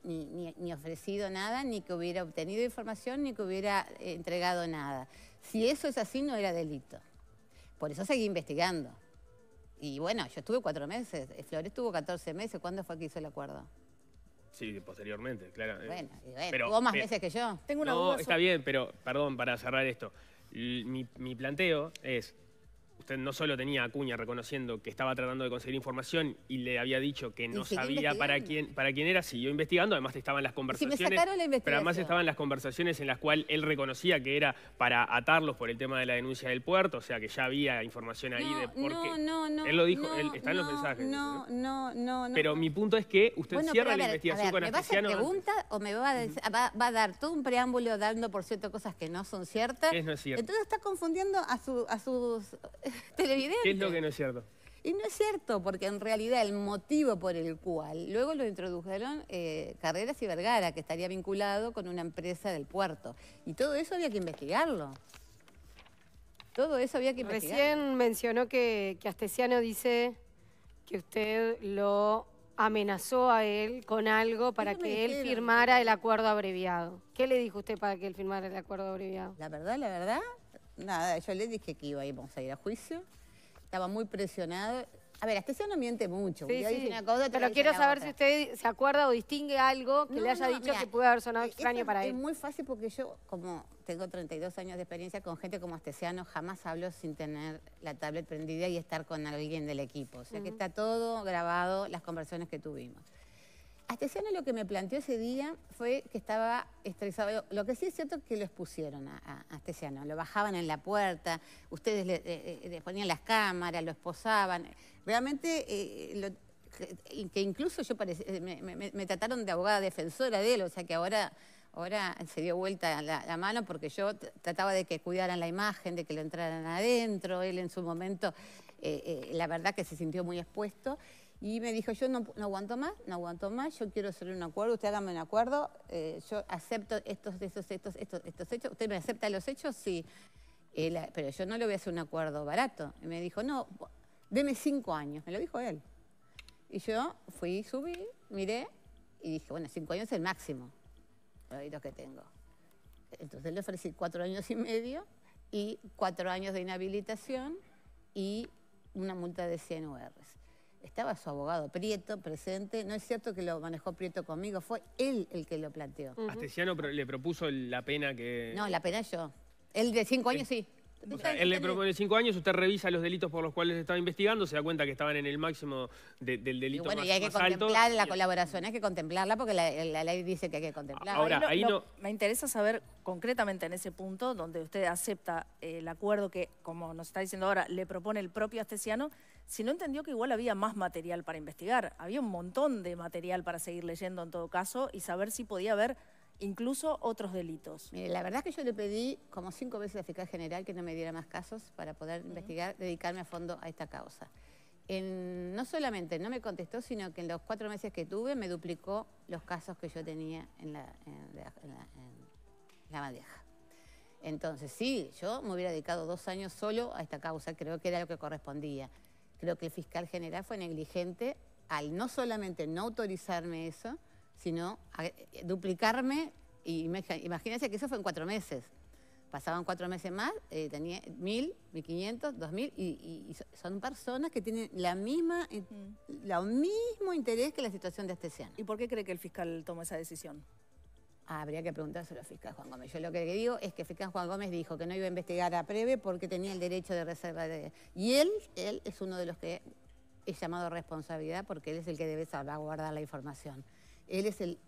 ofrecido nada, ni que hubiera obtenido información, ni que hubiera eh, entregado nada. Si eso es así, no era delito. Por eso seguí investigando. Y bueno, yo estuve cuatro meses, eh, Flores estuvo 14 meses, ¿cuándo fue que hizo el acuerdo? Sí, posteriormente, claro. Eh, bueno, bueno más meses que yo. Tengo una no, está bien, pero perdón, para cerrar esto. mi planteo es, usted no solo tenía a Acuña reconociendo que estaba tratando de conseguir información y le había dicho que no sabía para quién, para quién era, siguió investigando, además estaban las conversaciones. Pero además estaban las conversaciones en las cuales él reconocía que era para atarlos por el tema de la denuncia del puerto, o sea que ya había información ahí de por no, qué. No, no, Él lo dijo, está en los mensajes. No, no, no, Pero mi punto es que usted cierra la investigación con ¿Me va a pregunta o me va a, dar todo un preámbulo dando por cierto cosas que no son ciertas? Entonces está confundiendo a, su, a sus televidente. ¿Qué es lo que no es cierto? Y no es cierto, porque en realidad el motivo por el cual luego lo introdujeron eh, Carreras y Vergara, que estaría vinculado con una empresa del puerto. Y todo eso había que investigarlo. Todo eso había que investigarlo. Recién mencionó que, Astesiano dice que usted lo amenazó a él con algo para que él firmara el acuerdo abreviado. ¿Qué le dijo usted para que él firmara el acuerdo abreviado? La verdad, la verdad, nada, yo le dije que iba, íbamos a ir a juicio. Estaba muy presionado. A ver, Astesiano miente mucho. Sí, sí, sí. una pero quiero saber si usted se acuerda o distingue algo que le haya dicho que puede haber sonado eh, extraño para él. Es muy fácil porque yo, como tengo 32 años de experiencia con gente como Astesiano, jamás hablo sin tener la tablet prendida y estar con alguien del equipo. O sea que está todo grabado, las conversaciones que tuvimos. Astesiano lo que me planteó ese día fue que estaba estresado. Lo que sí es cierto es que lo expusieron a, Asteciano. Lo bajaban en la puerta, ustedes le, ponían las cámaras, eh, lo esposaban. Realmente, que, incluso yo eh, me, trataron de abogada defensora de él, o sea que ahora, ahora se dio vuelta la, mano porque yo trataba de que cuidaran la imagen, de que lo entraran adentro. Él en su momento, eh, la verdad que se sintió muy expuesto. Y me dijo, yo no, aguanto más, no aguanto más, yo quiero hacer un acuerdo, usted hágame un acuerdo, eh, yo acepto estos, estos, estos, estos, estos hechos, ¿usted me acepta los hechos? Sí. Eh, pero yo no le voy a hacer un acuerdo barato. Y me dijo, no, deme cinco años, me lo dijo él. Y yo fui, subí, miré y dije, bueno, cinco años es el máximo lo que tengo. Entonces le ofrecí cuatro años y medio y cuatro años de inhabilitación y una multa de 100 URs. Estaba su abogado Prieto presente. No es cierto que lo manejó Prieto conmigo, fue él el que lo planteó. ¿Asteciano le propuso la pena que... No, la pena yo. Él de cinco años sí. él le propone cinco años, usted revisa los delitos por los cuales estaba investigando, se da cuenta que estaban en el máximo del delito bueno, y hay que contemplar la colaboración, hay que contemplarla porque la, ley dice que hay que contemplarla. Ahora, ahí, no... Me interesa saber concretamente en ese punto donde usted acepta el acuerdo que, como nos está diciendo ahora, le propone el propio Astesiano, si no entendió que igual había más material para investigar. Había un montón de material para seguir leyendo en todo caso y saber si podía haber incluso otros delitos. Mire, la verdad es que yo le pedí como cinco veces la fiscal general que no me diera más casos para poder investigar, dedicarme a fondo a esta causa. no solamente no me contestó, sino que en los cuatro meses que tuve me duplicó los casos que yo tenía en la, en la bandeja. Entonces, sí, yo me hubiera dedicado dos años solo a esta causa, creo que era lo que correspondía. Creo que el fiscal general fue negligente al no solamente no autorizarme eso, sino a eh, duplicarme, y imagínense que eso fue en cuatro meses. Pasaban cuatro meses más, eh, tenía mil, mil quinientos, dos mil, y, son personas que tienen la misma, eh, mm. mismo interés que la situación de este ¿Y por qué cree que el fiscal tomó esa decisión? Habría que preguntárselo al fiscal Juan Gómez. Yo lo que digo es que el fiscal Juan Gómez dijo que no iba a investigar a Preve porque tenía el derecho de reserva de... Y él, él es uno de los que es llamado responsabilidad porque él es el que debe salvaguardar la información. Él es el,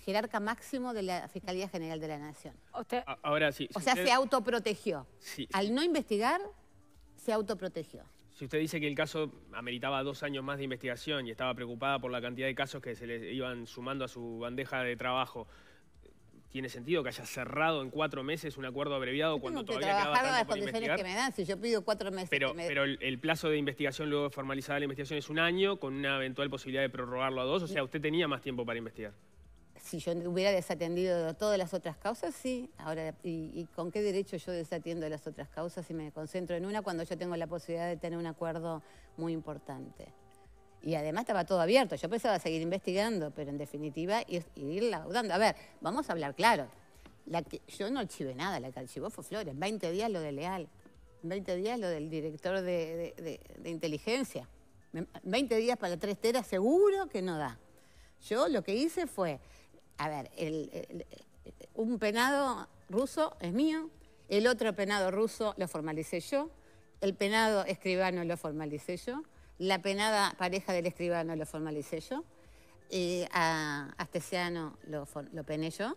jerarca máximo de la Fiscalía General de la Nación. Usted... Ahora sí. o sea, se autoprotegió. Al no investigar, se autoprotegió. Si usted dice que el caso ameritaba dos años más de investigación y estaba preocupada por la cantidad de casos que se le iban sumando a su bandeja de trabajo, tiene sentido que haya cerrado en cuatro meses un acuerdo abreviado cuando todavía quedaba tanto las condiciones que me dan, si yo pido cuatro meses. Pero, el, plazo de investigación luego formalizada la investigación es un año con una eventual posibilidad de prorrogarlo a dos, o sea, usted tenía más tiempo para investigar. Si yo hubiera desatendido todas las otras causas, sí. Ahora, ¿y, con qué derecho yo desatiendo las otras causas y me concentro en una cuando yo tengo la posibilidad de tener un acuerdo muy importante? Y además estaba todo abierto. Yo pensaba seguir investigando, pero en definitiva ir, laudando. A ver, vamos a hablar claro. La que, yo no archivé nada, la que archivó fue Flores. 20 días lo de Leal, 20 días lo del director de, de, inteligencia. 20 días para tres teras seguro que no da. Yo lo que hice fue, a ver, un penado ruso es mío, el otro penado ruso lo formalicé yo, el penado escribano lo formalicé yo, la penada pareja del escribano lo formalicé yo, a Astesiano lo, lo pené yo,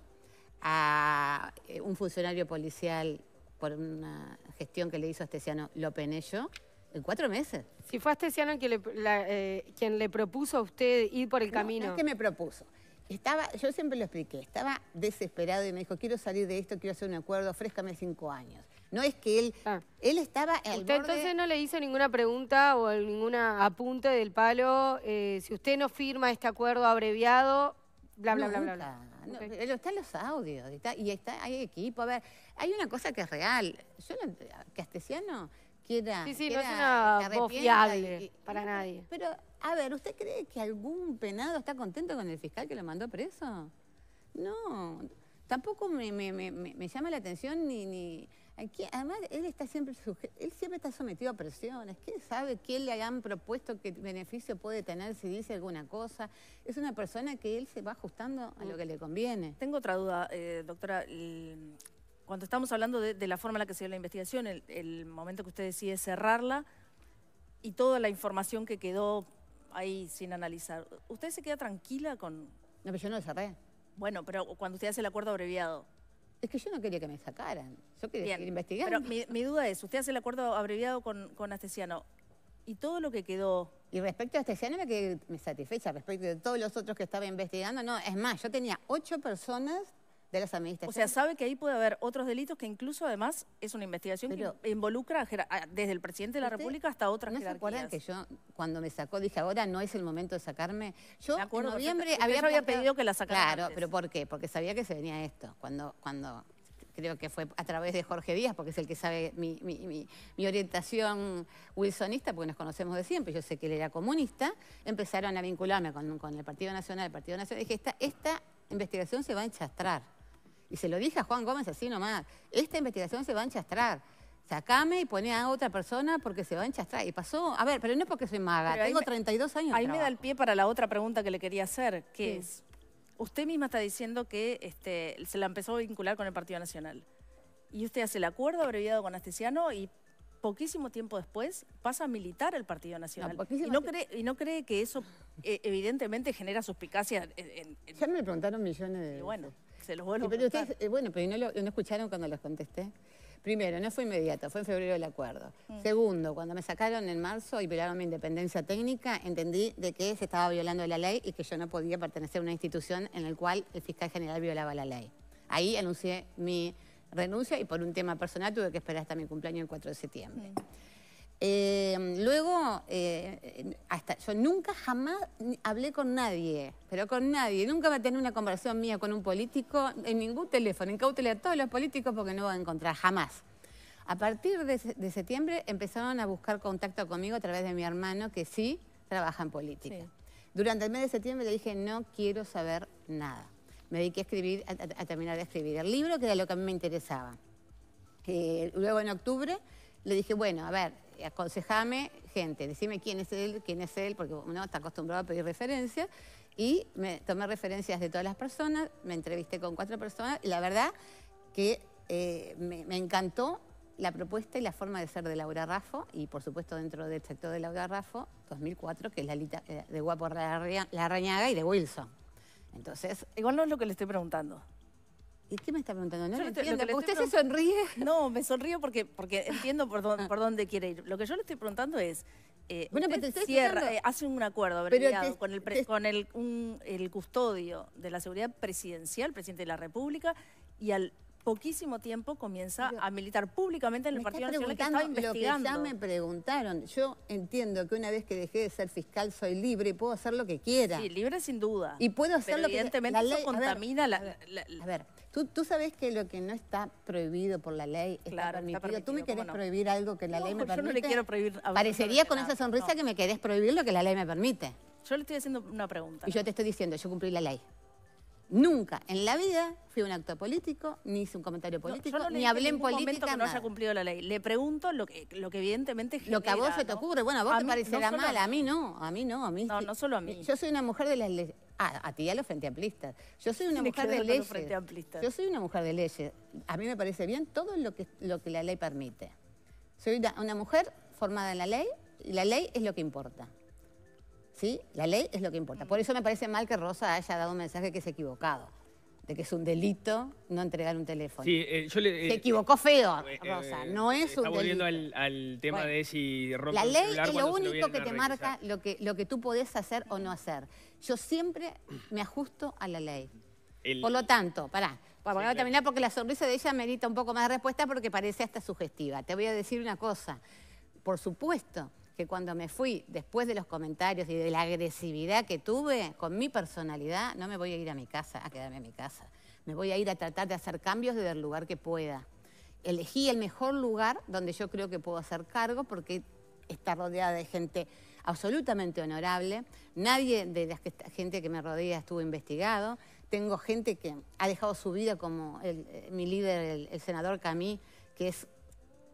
a eh, un funcionario policial por una gestión que le hizo Astesiano lo pené yo, en cuatro meses. Si fue Astesiano quien le, eh, quien le propuso a usted ir por el camino. No es que me propuso. Estaba, yo siempre lo expliqué, estaba desesperado y me dijo, quiero salir de esto, quiero hacer un acuerdo, ofrézcame cinco años. No es que él... Ah. Él estaba al ¿Usted entonces no le hizo ninguna pregunta o ninguna apunte del palo? Eh, si usted no firma este acuerdo abreviado, bla, bla, bla, bla. bla. pero están los audios y está, hay equipo. A ver, hay una cosa que es real. Yo no, Castesiano quiera... Sí, sí, no es una para nadie. Pero, a ver, ¿usted cree que algún penado está contento con el fiscal que lo mandó preso? No, tampoco me, llama la atención ni además, él está siempre él siempre está sometido a presiones. ¿Quién sabe qué le hayan propuesto, qué beneficio puede tener si dice alguna cosa? Es una persona que él se va ajustando a lo que le conviene. Tengo otra duda, eh, doctora. Cuando estamos hablando de, la forma en la que se dio la investigación, el, momento que usted decide cerrarla y toda la información que quedó ahí sin analizar, ¿usted se queda tranquila con...? No, pero yo no Bueno, pero cuando usted hace el acuerdo abreviado... Es que yo no quería que me sacaran, yo quería Bien. seguir investigando. Pero mi, duda es, usted hace el acuerdo abreviado con, con Astesiano, y todo lo que quedó... Y respecto a Astesiano me me satisfecha, respecto de todos los otros que estaba investigando, no, es más, yo tenía ocho personas las O sea, sabe que ahí puede haber otros delitos que incluso además es una investigación que involucra desde el presidente de la República hasta otras se acuerdan que yo cuando me sacó dije, ahora no es el momento de sacarme? Yo en noviembre había, había pedido que la sacaran Claro, pero ¿por qué? Porque sabía que se venía esto. Cuando, cuando creo que fue a través de Jorge Díaz, porque es el que sabe mi, mi, orientación wilsonista, porque nos conocemos de siempre, yo sé que él era comunista, empezaron a vincularme con, con el Partido Nacional, el Partido Nacional, dije, esta, esta investigación se va a enchastrar. Y se lo dije a Juan Gómez así nomás, esta investigación se va a enchastrar. Sacame y pone a otra persona porque se va a enchastrar. Y pasó, a ver, pero no es porque soy maga, tengo 32 años. Ahí me da el pie para la otra pregunta que le quería hacer, que es, usted misma está diciendo que este, se la empezó a vincular con el Partido Nacional. Y usted hace el acuerdo abreviado con Astesiano y poquísimo tiempo después pasa a militar el Partido Nacional. y, no cree, y no cree que eso eh, evidentemente genera suspicacia. Ya me preguntaron millones de... bueno. Eh, bueno, pero no, escucharon cuando los contesté. Primero, no fue inmediato, fue en febrero del acuerdo. Mm. Segundo, cuando me sacaron en marzo y violaron mi independencia técnica, entendí de que se estaba violando la ley y que yo no podía pertenecer a una institución en la cual el fiscal general violaba la ley. Ahí anuncié mi renuncia y por un tema personal tuve que esperar hasta mi cumpleaños el 4 de septiembre. Mm. Eh, luego, eh, hasta yo nunca jamás hablé con nadie, pero con nadie. Nunca va a tener una conversación mía con un político en ningún teléfono. Incautele a todos los políticos porque no va a encontrar jamás. A partir de, septiembre empezaron a buscar contacto conmigo a través de mi hermano que sí trabaja en política. Durante el mes de septiembre le dije, no quiero saber nada. Me dediqué a escribir, a, terminar de escribir el libro, que era lo que a mí me interesaba. Eh, luego en octubre le dije, bueno, a ver, aconsejame gente, decime quién es él, quién es él, porque uno está acostumbrado a pedir referencias. Y me tomé referencias de todas las personas, me entrevisté con cuatro personas, y la verdad que eh, me, encantó la propuesta y la forma de ser de Laura Raffo, y por supuesto dentro del sector de Laura Raffo, 2004, que es la lita eh, de Guapo Larrañaga y de Wilson. Entonces... Igual no es lo que le estoy preguntando. ¿Y qué me está preguntando? No ¿Usted se sonríe? No, me sonrío porque, porque entiendo por, dónde, ah. por dónde quiere ir. Lo que yo le estoy preguntando es... Eh, bueno, eh, hace un acuerdo abreviado con, el, con el, custodio de la seguridad presidencial, presidente de la República, y al poquísimo tiempo comienza a militar públicamente en el Partido Nacional que estaba investigando. Lo que ya me preguntaron. Yo entiendo que una vez que dejé de ser fiscal soy libre y puedo hacer lo que quiera. Sí, libre sin duda. Y puedo hacer lo que... Evidentemente la contamina la... A ver, Tú, sabes que lo que no está prohibido por la ley está, permitido. ¿Tú me querés prohibir algo que la ley me permite. permite? Yo no le quiero prohibir. A Parecería con esa sonrisa que me querés prohibir lo que la ley me permite. Yo le estoy haciendo una pregunta. Y yo te estoy diciendo, yo cumplí la ley. Nunca en la vida fui un acto político, ni hice un comentario político, ni hablé en política. Momento que no haya cumplido la ley. Le pregunto lo que, lo que evidentemente Lo que a vos se te ocurre, bueno, a vos te parecerá mal, a mí no, a mí no, a mí No, no solo a mí. Yo soy una mujer de las leyes. Ah, a ti a los frente amplistas. Yo soy una mujer de leyes. Yo soy una mujer de leyes. A mí me parece bien todo lo que, lo que la ley permite. Soy una, una mujer formada en la ley y la ley es lo que importa. ¿sí? La ley es lo que importa. Por mm. eso me parece mal que Rosa haya dado un mensaje que es equivocado, de que es un delito no entregar un teléfono. Sí, eh, Se eh, equivocó feo, eh, Rosa, no es un delito. volviendo al, tema de si Rosa... La ley es lo único que te marca lo que, tú podés hacer o no hacer. Yo siempre me ajusto a la ley. Por lo tanto, pará, para terminar porque la sonrisa de ella merita un poco más de respuesta porque parece hasta sugestiva. Te voy a decir una cosa. Por supuesto que cuando me fui, después de los comentarios y de la agresividad que tuve con mi personalidad, no me voy a ir a mi casa, a quedarme en mi casa. Me voy a ir a tratar de hacer cambios desde el lugar que pueda. Elegí el mejor lugar donde yo creo que puedo hacer cargo porque está rodeada de gente absolutamente honorable. Nadie de la gente que me rodea estuvo investigado. Tengo gente que ha dejado su vida como eh, mi líder, el, el senador Camí, que es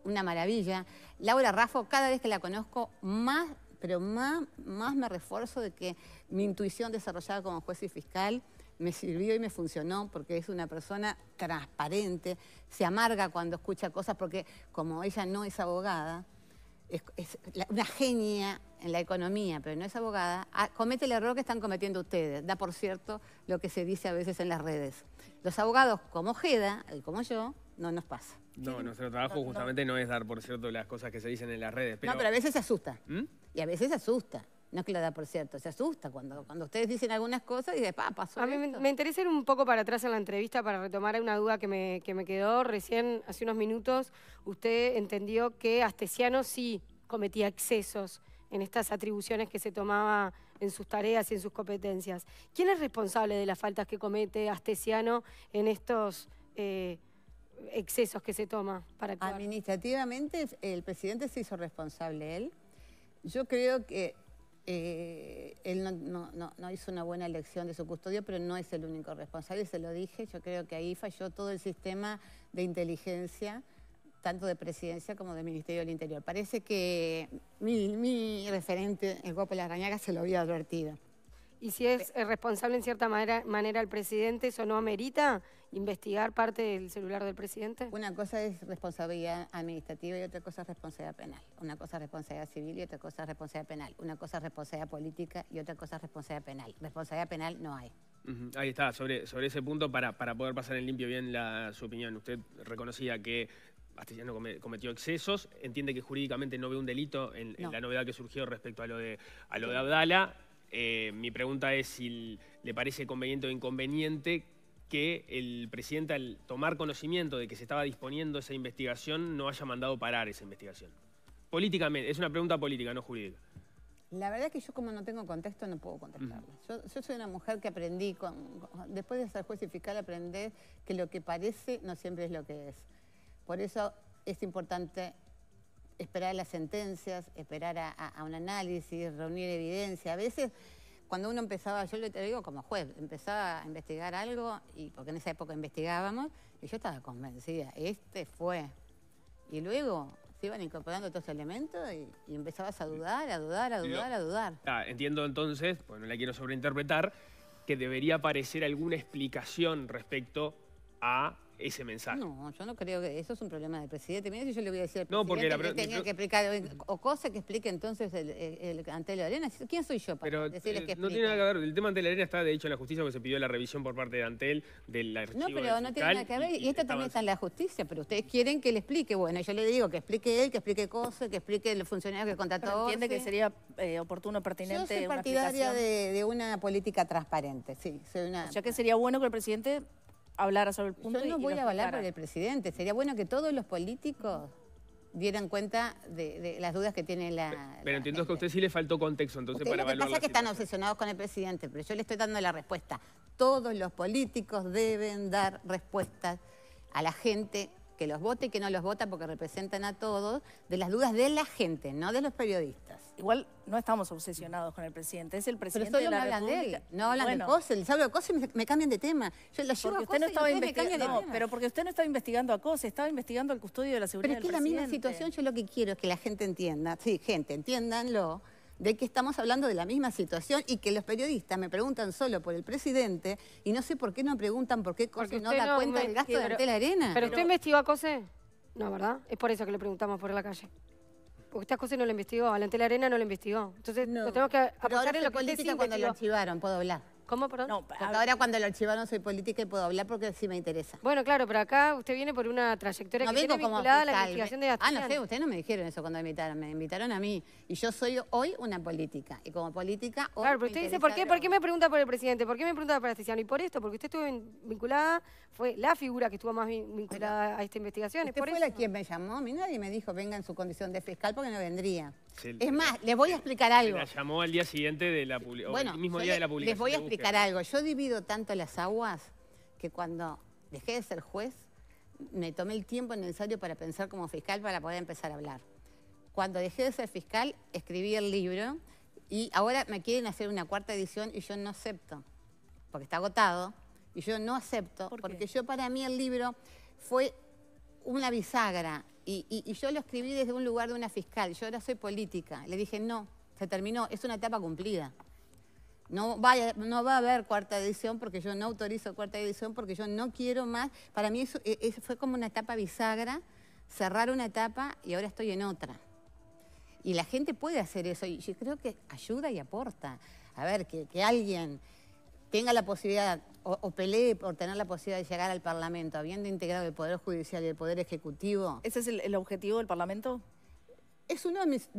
una maravilla. Laura Raffo, cada vez que la conozco, más, pero más, más me refuerzo de que mi intuición desarrollada como juez y fiscal me sirvió y me funcionó porque es una persona transparente, se amarga cuando escucha cosas porque como ella no es abogada, es, una genia en la economía, pero no es abogada, ah, comete el error que están cometiendo ustedes. Da por cierto lo que se dice a veces en las redes. Los abogados como Jeda y como yo, no nos pasa. No, nuestro trabajo justamente no. es dar por cierto las cosas que se dicen en las redes. Pero... No, pero a veces se asusta. ¿Mm? Y a veces se asusta. No es que lo da por cierto, se asusta cuando, cuando ustedes dicen algunas cosas y de pa, pasó. A mí me interesa ir un poco para atrás en la entrevista para retomar una duda que me, quedó. Recién, hace unos minutos, usted entendió que Astesiano sí cometía excesos en estas atribuciones que se tomaba en sus tareas y en sus competencias. ¿Quién es responsable de las faltas que comete Astesiano en estos... Eh, excesos que se toma para que Administrativamente el presidente se hizo responsable él. Yo creo que eh, él no, hizo una buena elección de su custodio, pero no es el único responsable, se lo dije. Yo creo que ahí falló todo el sistema de inteligencia, tanto de presidencia como de Ministerio del Interior. Parece que mi, referente, el Guapo Rañagas, se lo había advertido y si es eh, responsable en cierta manera, el presidente, ¿eso no amerita investigar parte del celular del presidente? Una cosa es responsabilidad administrativa y otra cosa es responsabilidad penal. Una cosa es responsabilidad civil y otra cosa es responsabilidad penal. Una cosa es responsabilidad política y otra cosa es responsabilidad penal. Responsabilidad penal no hay. Ahí está, sobre, sobre ese punto, para, para poder pasar en limpio bien la, su opinión. Usted reconocía que Castellano cometió excesos, entiende que jurídicamente no ve un delito en, en, la novedad que surgió respecto a lo de, a lo de Abdala, eh, mi pregunta es si le parece conveniente o inconveniente que el presidente, al tomar conocimiento de que se estaba disponiendo esa investigación, no haya mandado parar esa investigación. Políticamente, es una pregunta política, no jurídica. La verdad es que yo como no tengo contexto no puedo contestarla. yo, soy una mujer que aprendí, después de ser juez y fiscal, aprender que lo que parece no siempre es lo que es. Por eso es importante esperar las sentencias, esperar a, un análisis, reunir evidencia. A veces, cuando uno empezaba, yo lo digo como juez, empezaba a investigar algo, y porque en esa época investigábamos, y yo estaba convencida, este fue. Y luego se iban incorporando todos los elementos y, empezabas a dudar, a dudar, a dudar, a dudar. Ah, entiendo entonces, porque no la quiero sobreinterpretar, que debería aparecer alguna explicación respecto a ese mensaje. No, yo no creo que eso es un problema del presidente. Mira, si yo le voy a decir al no, porque que tenía que explicar, o cosa que explique entonces el, el, arena. ¿Quién soy yo para decirle decirles eh, que No tiene nada que ver, el tema ante la arena está de hecho en la justicia porque se pidió la revisión por parte de Antel del archivo No, pero no tiene nada que ver, y, esto esta también está en la justicia, pero ustedes quieren que le explique. Bueno, yo le digo que explique él, que explique cosas, que explique el funcionario que contrató. Pero entiende que sería eh, oportuno, pertinente Yo soy partidaria de, una política transparente, sí. Soy una... O que sería bueno que el presidente hablar sobre el punto. Yo no voy a hablar por el presidente. Sería bueno que todos los políticos dieran cuenta de, las dudas que tiene la... Pero, entiendo que a usted sí le faltó contexto, entonces, para lo que pasa es que están obsesionados con el presidente, pero yo le estoy dando la respuesta. Todos los políticos deben dar respuestas a la gente que los vote y que no los vota porque representan a todos, de las dudas de la gente, no de los periodistas. Igual no estamos obsesionados con el presidente, es el presidente Pero de la hablan de él, no hablan de Cose, les hablo de Cose y me, cambian de tema. Yo lo llevo porque usted no estaba investigando, pero porque usted no estaba investigando a Cose, estaba investigando el custodio de la seguridad Pero es que la misma situación, yo lo que quiero es que la gente entienda, sí, gente, entiéndanlo, de que estamos hablando de la misma situación y que los periodistas me preguntan solo por el presidente y no sé por qué no preguntan por qué Cose no da cuenta del gasto de la arena. Pero, usted investigó a Cose. No, ¿verdad? Es por eso que le preguntamos por la calle. Porque estas cosa no lo investigó, a la arena no lo investigó. Entonces, lo tenemos que apostar en lo que cuando lo archivaron, puedo hablar. ¿Cómo, perdón? No, ahora cuando lo archivaron soy política y puedo hablar porque sí me interesa. Bueno, claro, pero acá usted viene por una trayectoria que tiene vinculada la investigación de Ah, no sé, ustedes no me dijeron eso cuando me invitaron, me invitaron a mí. Y yo soy hoy una política. Y como política hoy Claro, pero usted dice, ¿por qué, ¿por qué me pregunta por el presidente? ¿Por qué me pregunta por Asturiano? Y por esto, porque usted estuvo vinculada, fue la figura que estuvo más vinculada a esta investigación. Usted fue la quien me llamó mí, nadie me dijo, venga en su condición de fiscal porque no vendría es más, les voy a explicar algo. la llamó al día siguiente de la Bueno, mismo día de la publicación. Les voy a explicar algo. Yo divido tanto las aguas que cuando dejé de ser juez, me tomé el tiempo necesario para pensar como fiscal para poder empezar a hablar. Cuando dejé de ser fiscal, escribí el libro y ahora me quieren hacer una cuarta edición y yo no acepto, porque está agotado, y yo no acepto, porque yo para mí el libro fue una bisagra y, yo lo escribí desde un lugar de una fiscal, yo ahora soy política. Le dije, no, se terminó, es una etapa cumplida. No, vaya, no va a haber cuarta edición porque yo no autorizo cuarta edición, porque yo no quiero más. Para mí eso, e, fue como una etapa bisagra, cerrar una etapa y ahora estoy en otra. Y la gente puede hacer eso y yo creo que ayuda y aporta. A ver, que, que alguien tenga la posibilidad o, o, por tener la posibilidad de llegar al Parlamento, habiendo integrado el Poder Judicial y el Poder Ejecutivo. ¿Ese es el, objetivo del Parlamento? Es uno de mis...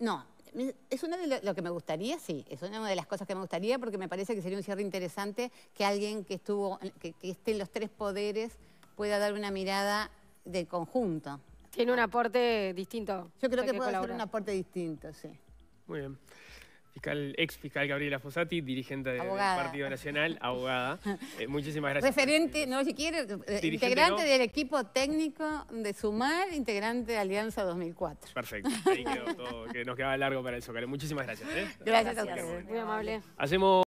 no, es una de lo, que me gustaría, sí, es una de las cosas que me gustaría porque me parece que sería un cierre interesante que alguien que estuvo, que, esté en los tres poderes pueda dar una mirada de conjunto. Tiene un aporte distinto. Yo creo que, puede hacer un aporte distinto, sí. Muy bien. Fiscal, ex fiscal Gabriela Fossati, dirigente del Partido Nacional, abogada. Eh, muchísimas gracias. Referente, no, si quiere, eh, integrante del equipo técnico de Sumar, integrante de Alianza 2004. Perfecto, ahí quedó todo, que nos quedaba largo para el Zócalo. Muchísimas gracias. Gracias, ¿eh? gracias, a ustedes. Muy amable. Hacemos.